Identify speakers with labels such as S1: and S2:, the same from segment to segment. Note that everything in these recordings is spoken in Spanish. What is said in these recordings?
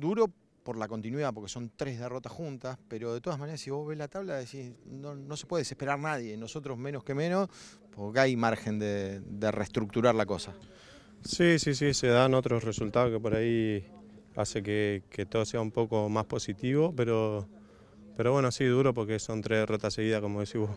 S1: duro por la continuidad, porque son tres derrotas juntas, pero de todas maneras, si vos ves la tabla, decís, no, no se puede desesperar nadie, nosotros menos que menos,
S2: porque hay margen de, reestructurar la cosa. Sí, sí, sí, se dan otros resultados que por ahí hace que, todo sea un poco más positivo, pero, pero bueno, sí, duro porque son tres derrotas seguidas, como decís vos.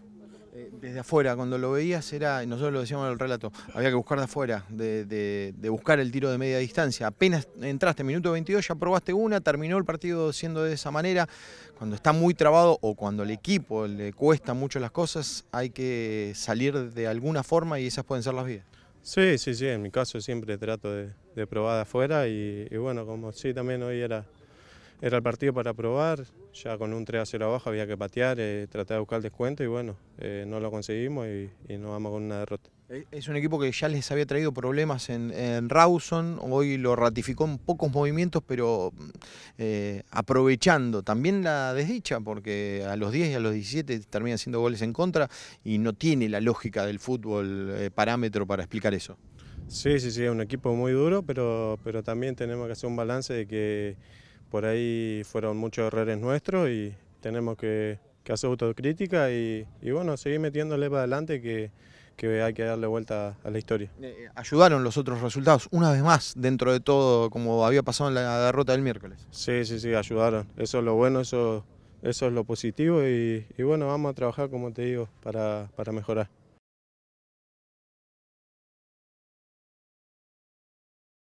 S2: Desde afuera, cuando lo
S1: veías era, nosotros lo decíamos en el relato, había que buscar de afuera, de, buscar el tiro de media distancia. Apenas entraste, minuto 22, ya probaste una, terminó el partido siendo de esa manera. Cuando está muy trabado o cuando al equipo le cuesta mucho las cosas, hay que salir de
S2: alguna forma y esas pueden ser las vías. Sí, sí, sí, en mi caso siempre trato de, probar de afuera y bueno, como sí también hoy era era el partido para probar, ya con un 3 a 0 abajo había que patear, traté eh, tratar de buscar el descuento y bueno, eh, no lo conseguimos y, nos vamos con una derrota.
S1: Eh, es un equipo que ya les había traído problemas en, Rawson, hoy lo ratificó en pocos movimientos, pero mm, aprovechando también la desdicha, porque a los 10 y a los 17 terminan siendo goles en contra y no tiene la lógica del
S2: fútbol
S1: parámetro para explicar eso.
S2: Sí, sí, sí, es un equipo muy duro, pero, pero también tenemos que hacer un balance de que por ahí fueron muchos errores nuestros y tenemos que, hacer autocrítica y, bueno, seguir metiéndole para adelante que, hay que darle vuelta a la historia. Eh, eh, ayudaron los otros resultados, una vez más, dentro de todo, como había pasado en la derrota del miércoles. Sí, sí, sí, ayudaron. Eso es lo bueno, eso, eso es lo positivo y, bueno, vamos a trabajar, como te digo, para mejorar.